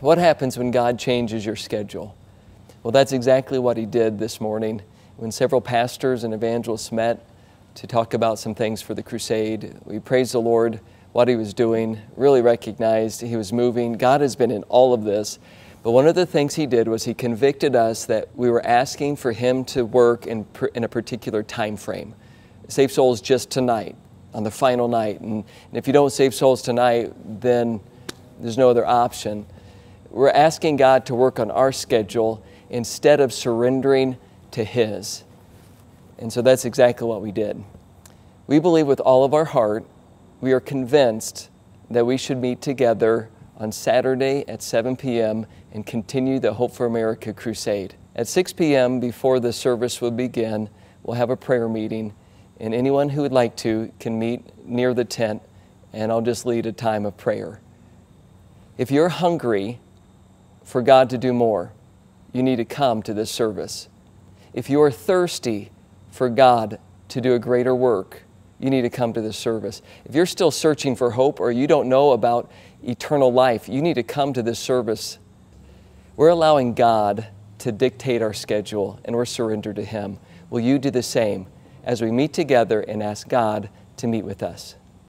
What happens when God changes your schedule? Well, that's exactly what he did this morning when several pastors and evangelists met to talk about some things for the crusade. We praised the Lord, what he was doing, really recognized he was moving. God has been in all of this. But one of the things he did was he convicted us that we were asking for him to work in, in a particular time frame. Save souls just tonight, on the final night. And, and if you don't save souls tonight, then there's no other option. We're asking God to work on our schedule instead of surrendering to His. And so that's exactly what we did. We believe with all of our heart, we are convinced that we should meet together on Saturday at 7 p.m. and continue the Hope for America crusade. At 6 p.m., before the service will begin, we'll have a prayer meeting, and anyone who would like to can meet near the tent, and I'll just lead a time of prayer. If you're hungry, for God to do more, you need to come to this service. If you are thirsty for God to do a greater work, you need to come to this service. If you're still searching for hope or you don't know about eternal life, you need to come to this service. We're allowing God to dictate our schedule and we're surrendered to Him. Will you do the same as we meet together and ask God to meet with us?